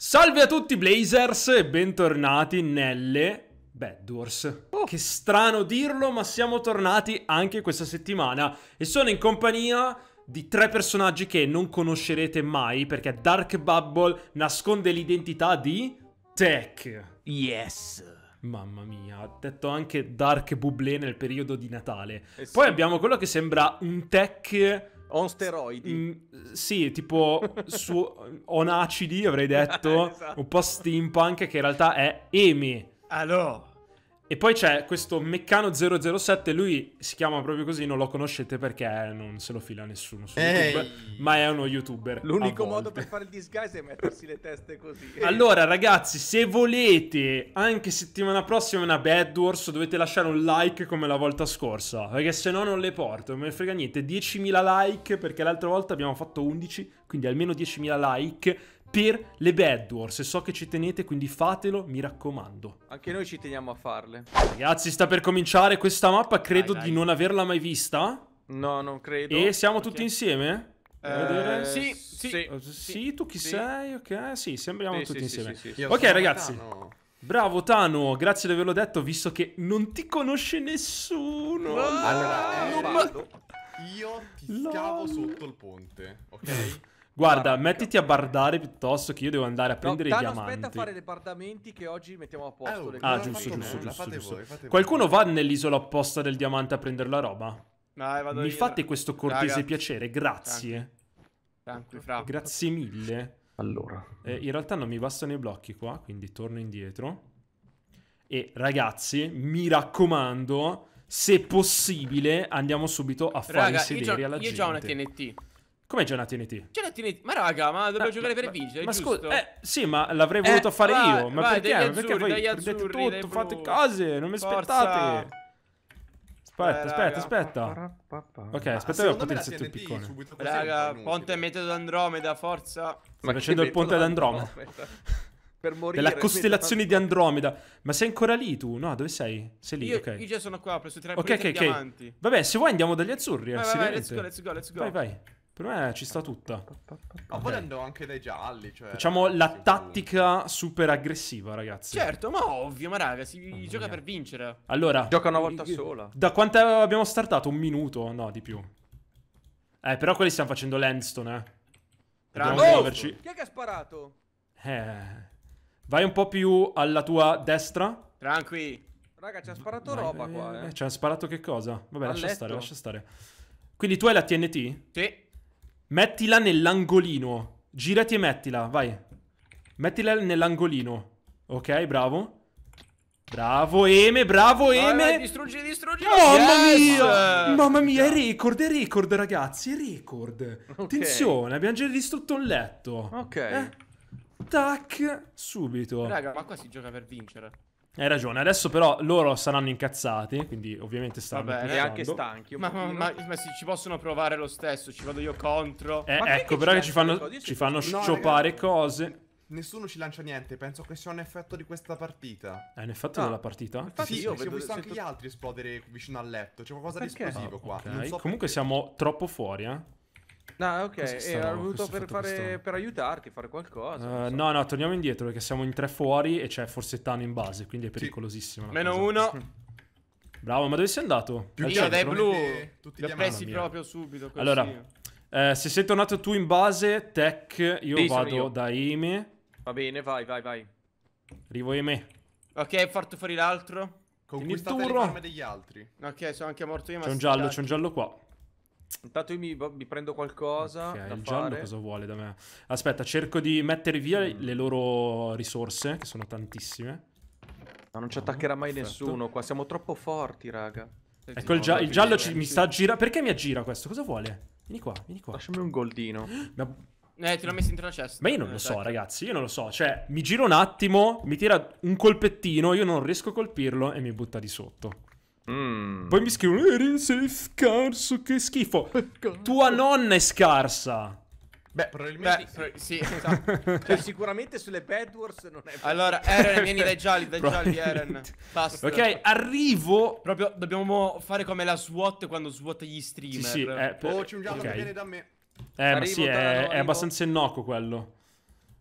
Salve a tutti Blazers e bentornati nelle Backdoors. Oh, che strano dirlo, ma siamo tornati anche questa settimana e sono in compagnia di tre personaggi che non conoscerete mai perché Dark Bubble nasconde l'identità di Tech. Yes. Mamma mia, ha detto anche Dark Bublé nel periodo di Natale. Eh sì. Poi abbiamo quello che sembra un tech On steroidi. Mm, sì, tipo su on acidi avrei detto, esatto. un po' steampunk che in realtà è Emi. Allora e poi c'è questo Meccano 007, lui si chiama proprio così, non lo conoscete perché non se lo fila nessuno su Ehi. YouTube, ma è uno youtuber. L'unico modo per fare il disguise è mettersi le teste così. Allora ragazzi, se volete anche settimana prossima una Bad Wars dovete lasciare un like come la volta scorsa, perché se no non le porto, non me ne frega niente, 10.000 like perché l'altra volta abbiamo fatto 11, quindi almeno 10.000 like per le Bad Wars so che ci tenete quindi fatelo mi raccomando Anche noi ci teniamo a farle Ragazzi sta per cominciare questa mappa credo dai, dai. di non averla mai vista No non credo E siamo okay. tutti insieme? Eh, sì, sì, oh, sì, sì, tu chi sì. sei? Ok, sì, sembriamo tutti insieme. Ok, ragazzi. Bravo Tano, grazie di averlo detto, visto che non ti conosce nessuno. Allora, eh, ma... Io ti scavo sotto il ponte, ok? Guarda, Marca. mettiti a bardare piuttosto che io devo andare a prendere no, i diamanti. aspetta a fare le bardamenti che oggi mettiamo a posto. Eh, oh, le ah, giusto, giusto, me. giusto. giusto. Voi, Qualcuno va nell'isola apposta del diamante a prendere la roba? Dai, eh, vado Mi io, fate eh. questo cortese raga. piacere, grazie. Tanti. Tanti, grazie mille. Allora. Eh, in realtà non mi bastano i blocchi qua, quindi torno indietro. E ragazzi, mi raccomando, se possibile andiamo subito a fare Raga, sedere alla io gente. Io ho una TNT. Come c'è una TNT? C'è Ma raga, ma dobbiamo ah, giocare per ma, vincere. Ma scusa, eh, sì, ma l'avrei eh, voluto eh, fare va, io. Ma vai, perché? Azzurri, perché voi perdete tutto, fate cose, non mi aspettate. Aspetta, eh, aspetta, aspetta. Ok, aspetta che ho potenza più piccone. Raga, ponte metodo Andromeda, forza. Ma facendo il ponte ad Andromeda. Per morire. Della costellazione di Andromeda. Ma sei ancora lì tu? No, dove sei? Sei lì, io, ok. Io già sono qua, presso preso tre okay, okay, diamanti. Vabbè, se vuoi andiamo dagli azzurri, eh, vai, vai, let's go, let's go, let's go. Vai, vai. Per me ci sta tutta. Ma volendo anche dai gialli, cioè... Facciamo la sì, tattica super aggressiva, ragazzi. Certo, ma ovvio, ma raga, si oh, gioca mia. per vincere. Allora... Gioca una volta sola. Da quanto abbiamo startato? Un minuto? No, di più. Eh, però quelli stiamo facendo l'endstone, eh. Dobbiamo oh, muoverci. Chi è che ha sparato? Eh... Vai un po' più alla tua destra. Tranqui. Raga, ci ha sparato Vai, roba eh, qua, eh. Ci ha sparato che cosa? Vabbè, Al lascia letto. stare, lascia stare. Quindi tu hai la TNT? Sì. Mettila nell'angolino. Girati e mettila, vai. Mettila nell'angolino. Ok, bravo. Bravo Eme, bravo Eme. Vai, vai, distruggi, distruggi. Mamma yes! mia! Mamma mia, è record, è record ragazzi, è record. Okay. Attenzione, abbiamo già distrutto un letto. Ok. Eh? Tac, subito. Raga, ma qua si gioca per vincere. Hai ragione, adesso però loro saranno incazzati, quindi ovviamente stanno Vabbè, e anche stanchi. Ma, ma, ma, ma sì, ci possono provare lo stesso, ci vado io contro. Eh, ecco, però che ci fanno, ci fanno no, sciopare ragazzi, cose. Nessuno ci lancia niente, penso che sia un effetto di questa partita. È un effetto ah. della partita? Infatti sì, io ho visto anche gli altri esplodere vicino al letto, c'è qualcosa di esplosivo qua. Okay. So Comunque perché. siamo troppo fuori, eh. Ah, ok. E era voluto per, fare, per, aiutarti, fare qualcosa. Uh, so. No, no, torniamo indietro perché siamo in tre fuori e c'è forse Forsettano in base, quindi è pericolosissimo. Sì. Meno cosa. uno. Bravo, ma dove sei andato? Più io eh, dai blu. Tutti Li ho proprio subito. Così. Allora, eh, se sei tornato tu in base, tech, io sì, vado io. da Eme. Va bene, vai, vai, vai. Arrivo Eme. Ok, ho fatto fuori l'altro. Conquistate le farme degli altri. Ok, sono anche morto io. C'è un giallo, c'è un giallo qua. Intanto io mi, boh, mi prendo qualcosa. Okay, il giallo fare. cosa vuole da me? Aspetta, cerco di mettere via mm. le loro risorse, che sono tantissime. Ma non ci attaccherà mai Perfetto. nessuno qua. Siamo troppo forti, raga. Ecco, il, gia il giallo ci, mi sta aggirando. Perché mi aggira questo? Cosa vuole? Vieni qua, vieni qua. Lasciami un goldino. Ma... Eh, te l'ho messo dentro la cesta. Ma io non lo so, ragazzi, io non lo so. Cioè, mi gira un attimo, mi tira un colpettino, io non riesco a colpirlo e mi butta di sotto. Mm. Poi mi scrivono, eh, sei scarso, che schifo. Tua nonna è scarsa. Beh, probabilmente beh, sì, esatto. cioè, sicuramente sulle Bad Wars non è Allora, Eren, vieni dai gialli, dai gialli, Eren. Basta. Ok, arrivo. Proprio dobbiamo fare come la SWAT quando SWAT gli streamer. Sì, sì, è eh, oh, per... Oh, c'è un giallo okay. che viene da me. Eh, arrivo, ma sì, è, è, abbastanza innocuo quello.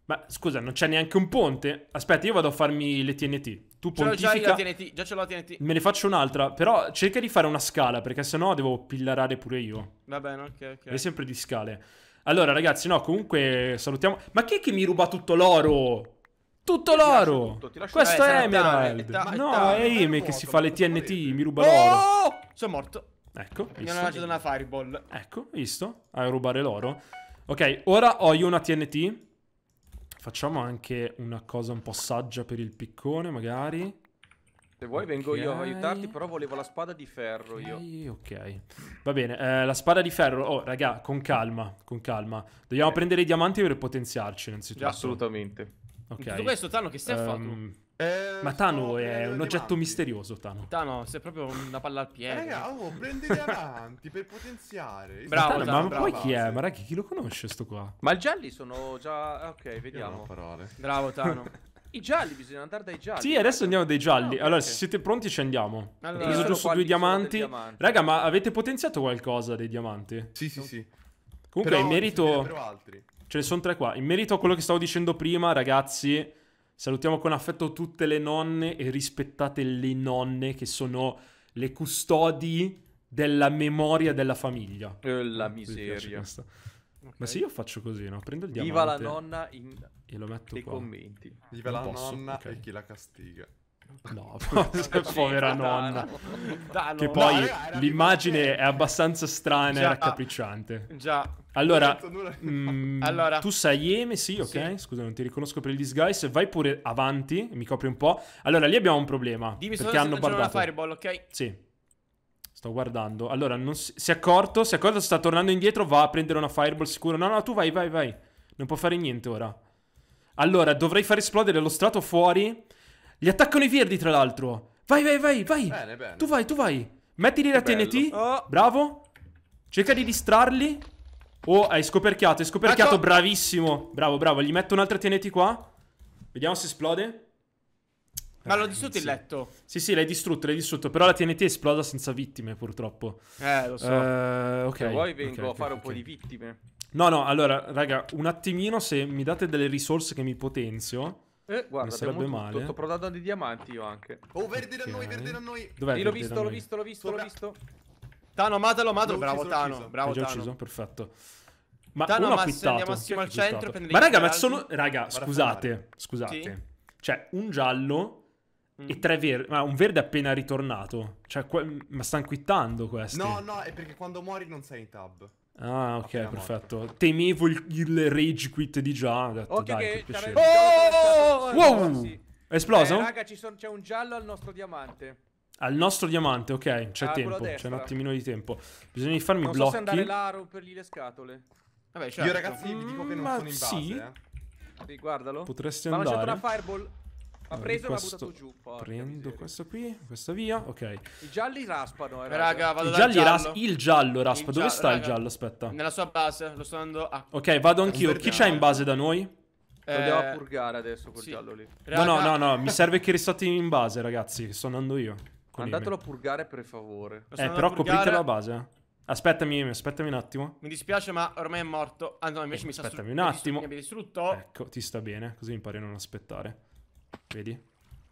Ma scusa, non c'è neanche un ponte? Aspetta, io vado a farmi le TNT tu ce pontifica... Già, TNT, già ce l'ho la TNT. Me ne faccio un'altra, però cerca di fare una scala, perché sennò devo pillarare pure io. Va bene, ok, ok. È sempre di scale. Allora, ragazzi, no, comunque salutiamo... Ma chi è che mi ruba tutto l'oro? Tutto l'oro! Tutto, Questo è eh, Emerald! no, è Ime che si fa le TNT, mi ruba oh! l'oro. Sono morto. Ecco, Mi hanno lasciato una fireball. Ecco, visto? A rubare l'oro. Ok, ora ho io una TNT Facciamo anche una cosa un po' saggia per il piccone, magari. Se vuoi okay. vengo io a aiutarti, però volevo la spada di ferro okay, io. Ok, va bene. Eh, la spada di ferro, oh raga, con calma, con calma. Dobbiamo eh. prendere i diamanti per potenziarci innanzitutto. Assolutamente. Ok. Tutto questo, Tano, che stai um, fatto? Eh, Ma Tano è un oggetto mandi. misterioso, Tano. Tano, sei proprio una palla al piede. Raga, oh, prendete avanti per potenziare. Bravo, Tano, Tano, ma bravo, poi chi è? Ma raga, chi lo conosce sto qua? Ma i gialli sono già... Ah, ok, vediamo. Bravo, Tano. I gialli, bisogna andare dai gialli. Sì, adesso andiamo dai gialli. Ah, allora, se siete pronti ci andiamo. Allora, Ho preso giusto due diamanti. diamanti. Raga, ma avete potenziato qualcosa dei diamanti? Sì, sì, sì. Comunque, però in merito... Ce ne sono tre qua. In merito a quello che stavo dicendo prima, ragazzi... Salutiamo con affetto tutte le nonne e rispettate le nonne che sono le custodi della memoria della famiglia. Eh, la miseria. Okay. Ma se io faccio così, no? Prendo il Viva diamante. Viva la nonna in... e lo metto nei qua. commenti. Viva non la posso? nonna okay. e chi la castiga. No, povera nonna. Da, che poi no, era, era l'immagine è abbastanza strana e raccapricciante. Già. Allora, mh, mm, allora, tu sai Yeme, sì, ok? Sì. Scusa, non ti riconosco per il disguise. Vai pure avanti, mi copri un po'. Allora, lì abbiamo un problema. Dimmi perché hanno se bardato. una fireball, ok? Sì. Sto guardando. Allora, non si... si è accorto, si è accorto, sta tornando indietro, va a prendere una fireball sicuro. No, no, tu vai, vai, vai. Non può fare niente ora. Allora, dovrei far esplodere lo strato fuori li attaccano i verdi, tra l'altro. Vai, vai, vai, vai. Bene, bene. Tu vai, tu vai. Mettili la TNT. Oh. Bravo. Cerca di distrarli. Oh, hai scoperchiato, hai scoperchiato, Faccio. bravissimo. Bravo, bravo. Gli metto un'altra TNT qua. Vediamo se esplode. Ma l'ho eh, distrutto il letto. Sì, sì, l'hai distrutto, l'hai distrutto. Però la TNT esploda senza vittime, purtroppo. Eh, lo so. Uh, ok. Se vuoi vengo okay, a fare okay, un po' di vittime. No, no, allora, raga, un attimino se mi date delle risorse che mi potenzio. Eh, guarda, mi sarebbe male. Sto prodando di diamanti io anche. Oh, verde okay. da noi, verde da noi. Dov'è? l'ho visto, l'ho visto, l'ho visto, l'ho visto. Tano, matalo, matalo. Bravo, ucciso, Tano. Bravo, Hai già Tano. ucciso, perfetto. Ma Tano, uno ma se andiamo al centro... Ma raga, ma sono... Raga, scusate, scusate. Cioè, un giallo e mm. tre verdi, ma un verde è appena ritornato. Cioè, ma stanno quittando questo. No, no, è perché quando muori non sei in tab. Ah, ok, perfetto. Morto. Temevo il, il, rage quit di già. Ho detto, Occhio dai, che, che oh! Wow! Sì. esploso? Eh, raga, c'è un giallo al nostro diamante. Al nostro diamante, ok, c'è ah, tempo, c'è un attimino di tempo. Bisogna farmi non blocchi. Non so se andare là a rompergli le scatole. Vabbè, certo. Io ragazzi vi dico che non mm, sono in base, sì. eh. Sì, guardalo. Potresti andare. Ma c'è una fireball. Ha preso e l'ha buttato giù. Porca Prendo miseria. questo qui, questo via. Ok. I gialli raspano. Eh, raga, vado I gialli giallo. Ras... Il giallo raspa. Il Dove sta raga, il giallo? Aspetta. Nella sua base. Lo sto andando a. Ok, vado anch'io. Chi c'è in base da noi? Eh... Andiamo a purgare adesso quel sì. giallo lì. Raga. No, no, no, no. mi serve che restate in base, ragazzi. Sto andando io. Andatelo a purgare per favore. Eh, però coprite la base. Eh. Aspettami, aspettami un attimo. Mi dispiace, ma ormai è morto. Ah, no, invece eh, mi sta Aspettami un attimo. Mi distrutto. Ecco, ti sta bene, così impari a non aspettare. Vedi?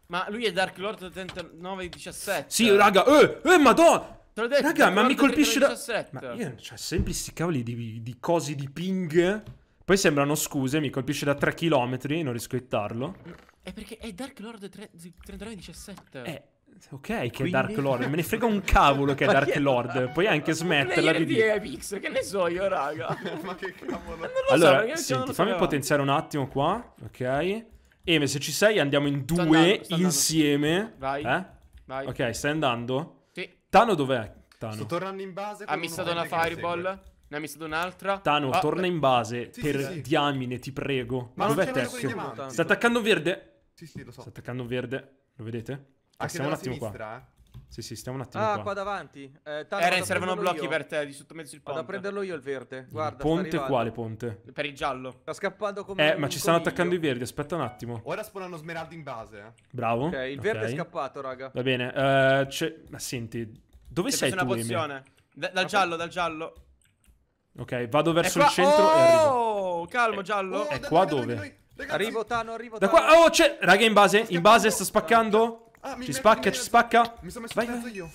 Ma lui è Dark Lord 3917. Sì, raga, eh, eh, madonna! Te l'ho detto, raga, ma mi colpisce da... Ma io, cioè, sempre sti cavoli di, di cosi di ping... Eh. Poi sembrano scuse, mi colpisce da 3 km, non riesco a hittarlo. È perché è Dark Lord 3917. Eh, ok che Quindi... è Dark Lord, me ne frega un cavolo che è Dark Lord, puoi anche smetterla di dire. Epix, che ne so io, raga. Ma che cavolo. allora, so, senti, fammi potenziare un attimo qua, ok? Eme, se ci sei, andiamo in due andando, insieme. Vai. Eh? Vai. Ok, stai andando? Sì. Tano dov'è? Tano. Sto tornando in base. Ha missato una fireball. Ne ha missato un'altra. Tano, ah, torna eh. in base. Sì, per sì, sì. diamine, ti prego. Ma dov'è Tessio? Sta attaccando verde. Sì, sì, lo so. Sta attaccando verde. Lo vedete? Passiamo un attimo sinistra, qua. Eh? Sì, sì, stiamo un attimo. Ah, qua, qua davanti. Eh, Eren, eh, servono blocchi io. per te di sottomezzo il ponte. Vado a prenderlo io il verde. Guarda. Il ponte quale ponte? Per il giallo. Sta scappando come. Eh, ma ci stanno attaccando i verdi. Aspetta un attimo. Ora spawnano smeraldi in base. Eh. Bravo. Ok, il verde okay. è scappato, raga. Va bene. Uh, c'è... Ma senti, dove sei tu? una pozione. Da, dal giallo, dal giallo. Ok, vado verso il centro oh! e arrivo. Oh, calmo, giallo. Oh, è qua dove? Arrivo, Tano, arrivo. Da qua. Oh, c'è. Raga, in base. In base sta spaccando. Ah, ci spacca, ci spacca. Mi sono messo vai, in mezzo vai. io.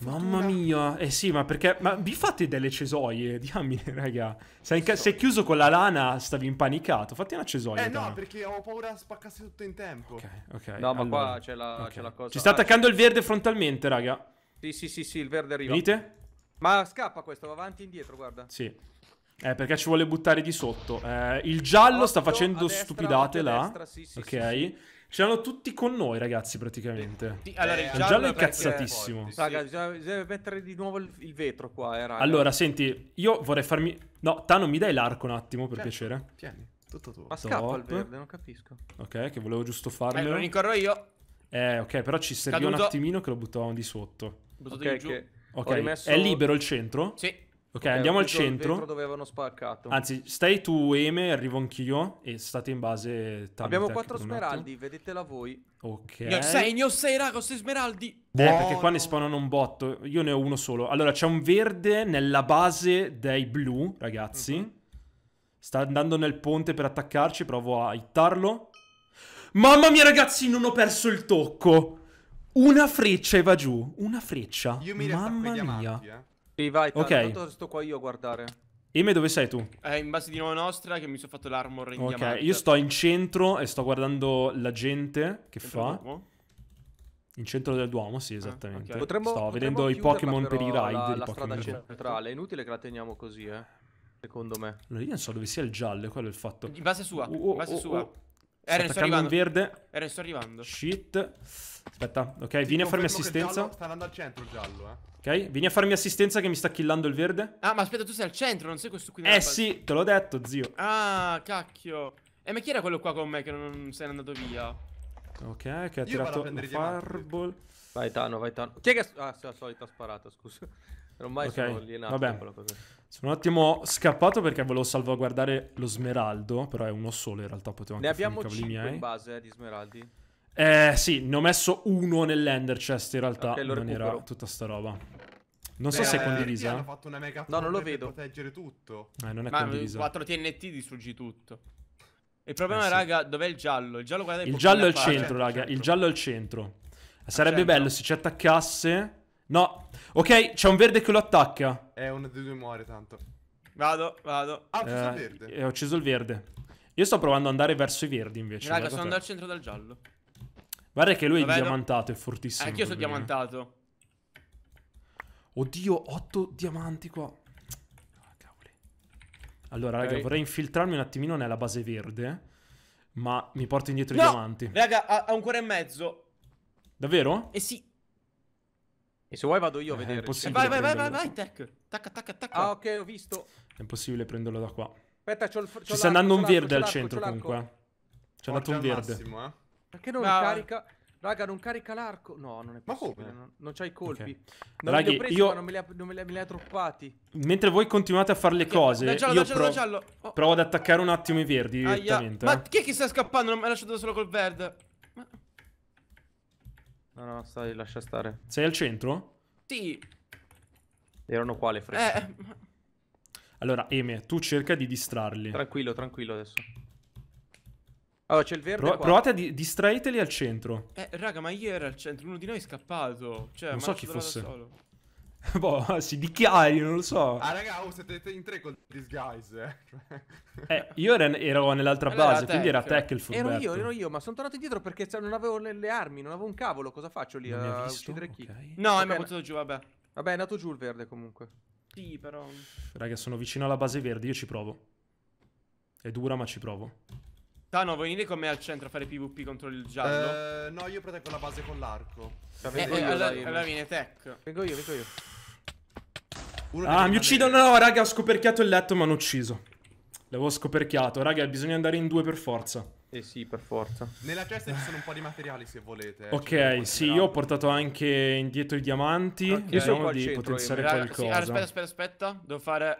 Mamma mia, eh sì, ma perché? Ma vi fate delle cesoie? Diamine, raga. Sei, sei chiuso con la lana, stavi impanicato. Fatti una cesoia. Eh no, dai. perché ho paura a spaccarsi tutto in tempo. Ok, ok. No, allora. ma qua c'è la, okay. la, cosa. Ci sta ah, attaccando ah, il verde frontalmente, raga. Sì, sì, sì, sì, il verde arriva. Venite? Ma scappa questo, va avanti e indietro, guarda. Sì. Eh, perché ci vuole buttare di sotto. Eh, il giallo otto, sta facendo stupidate là. Destra, sì, sì, ok. Sì, Ce l'hanno tutti con noi, ragazzi, praticamente. Sì, allora, eh, il giallo, giallo è incazzatissimo. Sì. Raga, bisogna, mettere di nuovo il, il vetro qua, eh, Allora, senti, io vorrei farmi... No, Tano, mi dai l'arco un attimo, per certo. piacere? Tieni, tutto tuo. Ma scappa il verde, non capisco. Ok, che volevo giusto eh, farmelo. Eh, lo incorro io. Eh, ok, però ci serviva Caduto. un attimino che lo buttavamo di sotto. Buttato okay, giù. Che... Ok, rimesso... è libero il centro? Sì. Ok, andiamo al centro. dove avevano spaccato. Anzi, stai tu, Eme, arrivo anch'io e state in base Abbiamo quattro smeraldi, vedetela voi. Ok. Ne ho sei, ne ho sei, raga, sei smeraldi. Eh, perché qua ne spawnano un botto. Io ne ho uno solo. Allora, c'è un verde nella base dei blu, ragazzi. Mm -hmm. Sta andando nel ponte per attaccarci, provo a hittarlo. Mamma mia, ragazzi, non ho perso il tocco. Una freccia e va giù. Una freccia. Io mi Mamma mia. Amanti, eh. Sì, vai, ok. Tanto sto qua io a guardare. Eme, dove sei tu? È eh, in base di nuova nostra che mi sono fatto l'armor in Ok, diamante. io sto in centro e sto guardando la gente che centro fa. Duomo? In centro del Duomo, sì, ah, esattamente. Ah, okay. potremmo, sto potremmo vedendo i Pokémon per i ride. La, la strada centrale, è inutile che la teniamo così, eh. Secondo me. Allora, io non so dove sia il giallo, quello è il fatto. In base sua, oh, oh in base oh, sua. Oh, Eren, eh, sto arrivando. verde. Eren, eh, sto arrivando. Shit. Aspetta, ok, Ti vieni a farmi assistenza. Sta andando al centro il giallo, eh. Ok, vieni a farmi assistenza che mi sta killando il verde. Ah, ma aspetta, tu sei al centro, non sei questo qui. Eh sì, te l'ho detto, zio. Ah, cacchio. E eh, ma chi era quello qua con me che non sei andato via? Ok, che ha Io tirato un fireball. Vai Tano, vai Tano. Chi è che Ah, sì, la solita sparata, scusa. Non Ormai okay. sono lì in Vabbè. Sono un attimo scappato perché volevo salvaguardare lo smeraldo, però è uno solo in realtà, potevo anche Ne abbiamo 5 miei. in base eh, di smeraldi. Eh sì, ne ho messo uno nell'ender chest in realtà, okay, non era tutta sta roba. Non Beh, so se è eh, condivisa. Hanno fatto una mega no, non lo vedo. Per proteggere tutto. Eh, non è Ma condivisa. 4 TNT distruggi tutto. Il eh, problema, eh, raga, dov'è il giallo? Il giallo, il giallo è al centro, raga. Il giallo è al centro. Ah, Sarebbe centro. bello se ci attaccasse. No. Ok, c'è un verde che lo attacca. È eh, uno dei due muore, tanto. Vado, vado. Ah, ho ucciso eh, il verde. ho ucciso il verde. Io sto provando ad andare verso i verdi, invece. Raga, sono andato al centro dal giallo. Guarda che lui Vabbè, è diamantato, è fortissimo. Anch'io sono eh. diamantato. Oddio, otto diamanti qua. Ah, cavoli. Allora, okay. vorrei infiltrarmi un attimino nella base verde. Ma mi porto indietro no! i diamanti. Raga, ha, un cuore e mezzo. Davvero? Eh sì. E se vuoi vado io a eh, vedere. Eh, vai, vai, vai, vai, vai, tech. Tacca, tacca, tacca. Ah, ok, ho visto. È impossibile prenderlo da qua. Aspetta, c'ho il Ci sta andando un verde al centro comunque. C'è andato un verde. Massimo, eh. Perché non Ma... carica? Raga, non carica l'arco. No, non è possibile. Ma come? Non, non c'hai i colpi. Okay. Non Raghi, li ho presi, io... non me li ha, non me li ha, me li ha troppati. Mentre voi continuate a fare le cose, da giallo, io da giallo, provo, da giallo. Oh. provo ad attaccare un attimo i verdi Aia. direttamente. Ma eh. chi è che sta scappando? Non mi ha lasciato solo col verde. Ma... No, no, stai, lascia stare. Sei al centro? Sì. Erano qua le frecce. Eh. Allora, Eme, tu cerca di distrarli. Tranquillo, tranquillo adesso. Allora c'è il verde. Pro- provate a di- distraeteli al centro. Eh, raga, ma io ero al centro, uno di noi è scappato. Cioè, non so chi fosse. boh, si dichiari, non lo so. Ah, raga, oh, siete in tre con disguise. Eh. eh, io ero, ero nell'altra allora, base, quindi era tech il furbetto. Ero io, ero io, ma sono tornato indietro perché non avevo le, le armi, non avevo un cavolo. Cosa faccio lì? Non a uccidere chi? Okay. No, okay, mi ha buttato giù, vabbè. Vabbè, è andato giù il verde comunque. Sì, però. Raga, sono vicino alla base verde, io ci provo. È dura, ma ci provo. Tano, vuoi venire con me al centro a fare PvP contro il giallo? Eh, no, io proteggo la base con l'arco. Cioè, eh, io, allora, allora viene tech. Vengo io, vengo io. Uno ah, mi uccido, No, raga, ho scoperchiato il letto, mi hanno ucciso. L'avevo scoperchiato. Raga, bisogna andare in due per forza. Eh sì, per forza. Nella cesta ci sono un po' di materiali se volete. Eh. Ok, sì, io ho portato anche indietro i diamanti. Okay. Io sono di potenziare io. qualcosa. Sì, aspetta, aspetta, aspetta. Devo fare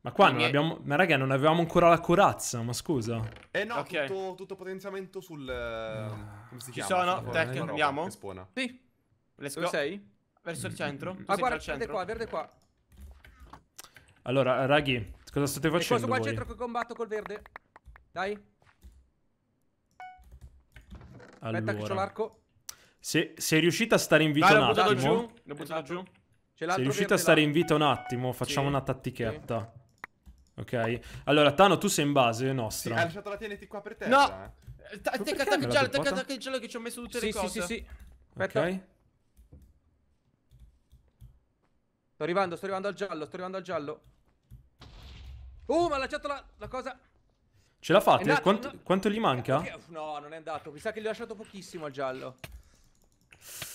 ma qua non abbiamo... Ma raga, non avevamo ancora la corazza, ma scusa. Eh no, okay. tutto, tutto, potenziamento sul... No. Eh, come si Ci chiama? sono, tech, andiamo? Espona. Sì. Let's Dove sei? Verso il mm. centro. Tu ah, guarda, verde qua, verde qua. Allora, raghi, cosa state facendo E questo qua al centro che combatto col verde. Dai. Allora. Aspetta che ho l'arco. Se, sei riuscita a stare in vita Dai, un attimo... Dai, l'ho buttato giù. L'ho buttato esatto. giù. Se riuscite a stare là. in vita un attimo, facciamo sì. una tattichetta. Ok? Allora, Tano, tu sei in base nostra. Sì, hai lasciato la TNT qua per terra. No! Eh. Attacca eh, ta il gelo, attacca il gelo che ci ho messo tutte le sì, cose. Sì, sì, sì. Aspetta. Ok. Sto arrivando, sto arrivando al giallo, sto arrivando al giallo. Oh, uh, ma ha lasciato la, la cosa... Ce la fate? Andato, quanto, no. quanto, gli manca? Eh, no, non è andato. Mi sa che gli ho lasciato pochissimo al giallo.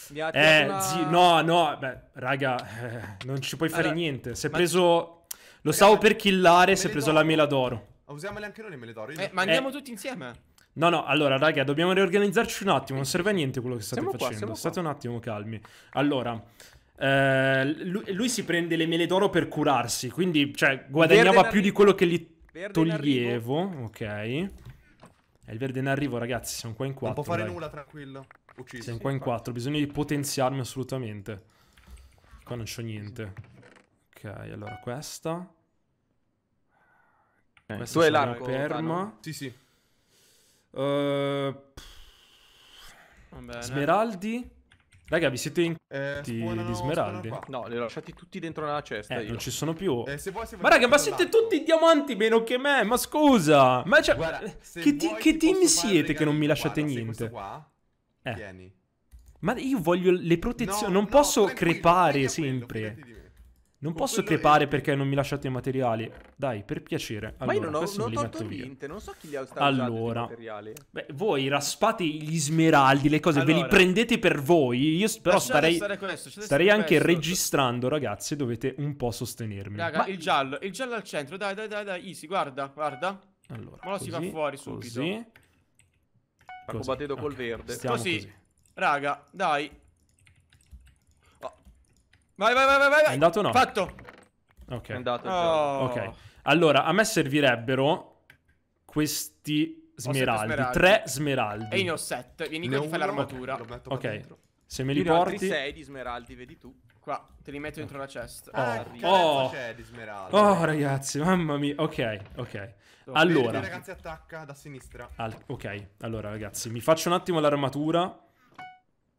Mi ha eh, una... zi, no, no, beh, raga, eh, non ci puoi allora, fare niente. Si è preso lo stavo per killare se ho preso la mela d'oro. Ah, usiamole anche noi le mele d'oro. Eh, ma andiamo eh. tutti insieme. No, no, allora, raga, dobbiamo riorganizzarci un attimo. Non serve a niente quello che state siamo facendo. Qua, State qua. un attimo calmi. Allora. Eh, lui, lui, si prende le mele d'oro per curarsi, quindi cioè, guadagnava più di quello che gli verde toglievo. Ok. E il verde in arrivo, ragazzi. Siamo qua in quattro. Non può fare dai. nulla, tranquillo. Ucciso. Siamo qua in quattro. Bisogna potenziarmi assolutamente. Qua non c'ho niente. Ok, allora questa. Eh, questa è l'arco. Perma. Sì, sì. Uh, smeraldi. Raga, vi siete in eh, di smeraldi? No, li ho lasciati tutti dentro nella cesta. Eh, non ci sono più. Eh, se vuoi, se vuoi ma raga, ma siete tutti diamanti meno che me. Ma scusa. Ma cioè, Guarda, eh, che, ti, che team siete che non mi lasciate guarda, niente? Qua, eh. Tieni. Ma io voglio le protezioni. No, non no, posso crepare sempre. Quello, non posso crepare è... perché non mi lasciate i materiali. Dai, per piacere. Allora, Ma io non ho, non ho tolto niente, non so chi li ha usati allora, materiali. Beh, voi raspate gli smeraldi, le cose, allora. ve li prendete per voi. Io però starei, questo, starei anche questo. registrando, ragazzi, dovete un po' sostenermi. Raga, Ma... il giallo, il giallo al centro, dai, dai, dai, dai, easy, guarda, guarda. Allora, Ma lo così, si va fuori subito. Così. Così. col okay. verde. Stiamo così. così. Raga, dai, Vai, vai, vai, vai. È andato o no? Fatto. Ok. È andato. Oh. Ok. Allora, a me servirebbero questi smeraldi. smeraldi. Tre smeraldi. E io ne ho sette. Vieni qui ti fai l'armatura. Ok. Dentro. Se me li io porti... sei di smeraldi, vedi tu. Qua, te li metto dentro la chest. Ah, oh, ah, oh. c'è di smeraldi. Oh, ragazzi, mamma mia. Ok, ok. Allora. Verde, ragazzi, attacca da sinistra. Al... ok, allora, ragazzi, mi faccio un attimo l'armatura.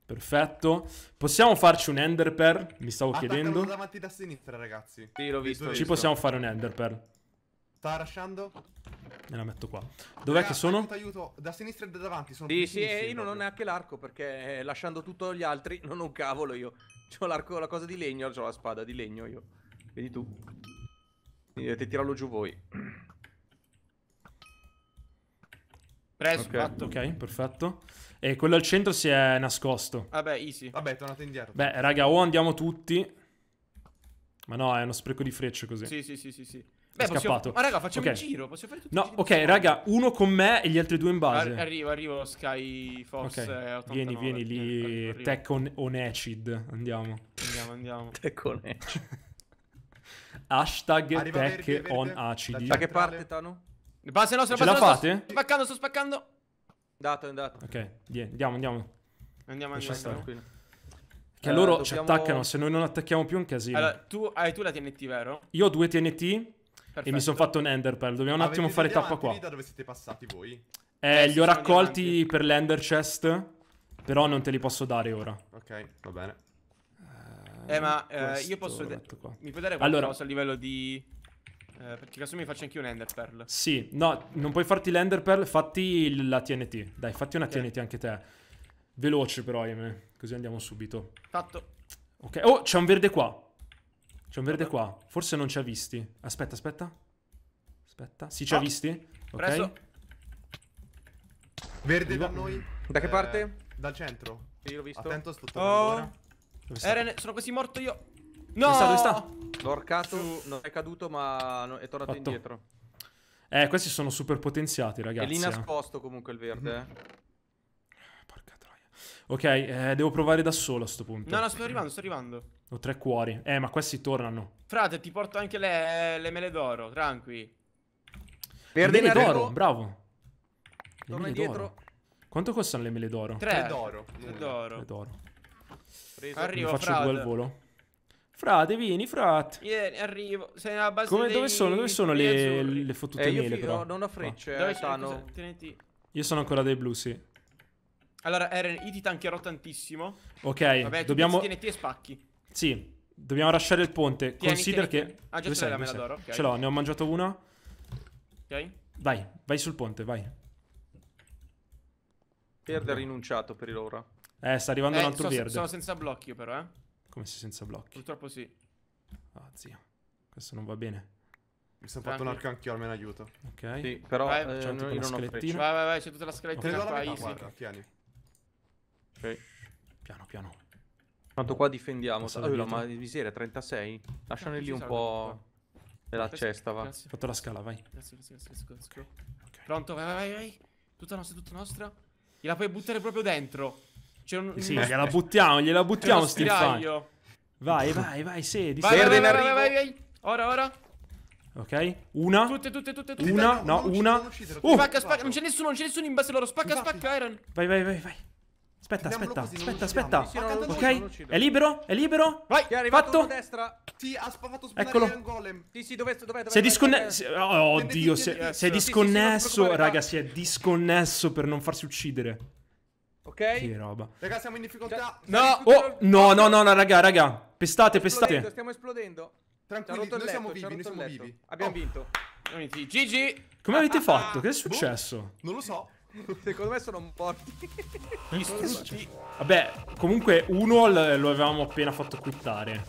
Perfetto. Possiamo farci un ender pearl? Mi stavo Attaccano chiedendo. davanti da sinistra, ragazzi. Sì, l'ho visto. Ci visto. possiamo fare un ender pearl. Sta lasciando? Me la metto qua. Dov'è che sono? Aiuto, aiuto. Da sinistra e da davanti. Sono sì, sì, e io non ho neanche l'arco perché eh, lasciando tutto agli altri non ho un cavolo io. C'ho l'arco, la cosa di legno, c'ho la spada di legno io. Vedi tu. Quindi dovete tirarlo giù voi. Preso, okay. fatto. Ok, perfetto. E quello al centro si è nascosto. Vabbè, easy. Vabbè, tornate indietro. Beh, raga, o andiamo tutti. Ma no, è uno spreco di frecce così. Sì, sì, sì, sì. sì. Beh, è possiamo... scappato. Ma raga, facciamo okay. il giro. Possiamo fare tutto No, ok, raga, uno con me e gli altri due in base. Ar arrivo, arrivo, Sky Fox. Okay. Eh, vieni, vieni eh, lì. Arrivo. Tech on, on Ecid. Andiamo. Andiamo, andiamo. Tech on Ecid. Hashtag Arriva Tech verde, verde. on Acid. Da che parte, Tano? Base nostra, base Ce la fate? Sto spaccando, sto spaccando. Dato, è andato. Ok, andiamo, andiamo. Andiamo, Lascia andiamo, tranquillo. Che eh, loro dobbiamo... ci attaccano, se noi non attacchiamo più è un casino. Allora, tu hai tu la TNT, vero? Io ho due TNT Perfetto. e mi sono fatto un enderpearl. Dobbiamo un attimo fare tappa qua. da dove siete passati voi? Eh, eh li ho raccolti per l'Ender Chest, però non te li posso dare ora. Ok, va bene. Eh, ma eh, io posso... Mi puoi dare qualcosa allora, a livello di... Eh, perché caso mi faccio anch'io un Ender Pearl. Sì, no, non puoi farti l'Ender Pearl, fatti la TNT. Dai, fatti una okay. TNT anche te. Veloce però, Ime, così andiamo subito. Fatto. Ok, oh, c'è un verde qua. C'è un verde qua. Forse non ci ha visti. Aspetta, aspetta. Aspetta. Sì, ci ha ah. visti. Ok. Preso. Verde da noi. Da che eh, parte? dal centro. Sì, l'ho visto. Attento sto oh. Eren, eh, sono quasi morto io. No! Dove sta? Dove sta? L'ho non è caduto, ma è tornato Fatto. indietro. Eh, questi sono super potenziati, ragazzi. È lì eh. nascosto comunque il verde, mm -hmm. eh. eh ok, eh, devo provare da solo a sto punto. No, no, sto arrivando, sto arrivando. Ho tre cuori. Eh, ma questi tornano. Frate, ti porto anche le, le mele d'oro, tranqui. Verde mele d'oro, bravo. Torna indietro. Quanto costano le mele d'oro? Tre d'oro. Tre d'oro. Arrivo, Arrivo, faccio frate. due al volo. Frate, vieni, frate. Vieni, arrivo. Sei nella base Come, dei... Dove sono, dove sono le, le fottute eh, mele, però? non ho frecce. Ah. Dove stanno? Io sono ancora dei blu, sì. Allora, Eren, io ti tancherò tantissimo. Ok, Vabbè, dobbiamo... Vabbè, TNT e spacchi. Sì, dobbiamo lasciare il ponte. Tieni, Considera tieni, che... Tieni. Ah, già dove sei, la okay. Ce l'ho, ne ho mangiato uno. Ok. Vai, vai sul ponte, vai. Verde ha rinunciato per l'ora. Eh, sta arrivando eh, un altro so, verde. Sono senza blocchi però, eh. Come se senza blocchi. Purtroppo sì. Ah, zio. Questo non va bene. Mi sono fatto un arco anch'io, almeno aiuto. Ok. Sì, però vai, eh, non, io non ho Vai, vai, vai, c'è tutta la schelettina okay. qua, easy. Guarda, Piano, piano. Quanto qua difendiamo. Allora, ma di visiera 36? Lasciane ah, lì un po' nella cesta, va. Grazie. Fatto la scala, vai. Grazie, grazie, grazie. grazie. Okay. Okay. Pronto, vai, vai, vai. Tutta nostra, tutta nostra. Gliela puoi buttare proprio dentro. C'è un... Sì, gliela buttiamo, gliela buttiamo Stefan. Vai, vai, vai, sedi. Vai, vai, vai, vai, vai, vai. Ora, ora. Ok, una. Tutte, tutte, tutte, tutte. Una, no, una. Non uh, spacca, spacca. Non c'è nessuno, non c'è nessuno in base loro. Spacca, spacca, Iron. Vai, vai, vai, vai. Aspetta, aspetta, aspetta, aspetta. ok, è libero, è libero. Vai, è fatto. a destra. Sì, ha fatto Eccolo. un golem. Sì, sì, dov'è, dov'è, dov'è? Si è disconnesso. Oh, oddio, si è disconnesso, raga, si è disconnesso per non farsi uccidere. Ok? Che roba. Raga, siamo in difficoltà. Cioè, no, oh, no, no, no, no, raga, raga. Pestate, pestate. Stiamo esplodendo. Tranquilli, noi letto, siamo vivi, noi siamo vivi. Abbiamo oh. vinto. GG. Come avete ah, fatto? Che è boh. successo? Boh. Non lo so. Secondo me sono morti. Vabbè, comunque uno lo avevamo appena fatto quittare.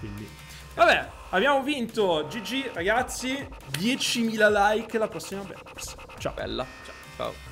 Quindi. Vabbè, abbiamo vinto. GG, ragazzi. 10.000 like. La prossima. Bella. Ciao. Bella. Ciao. Ciao.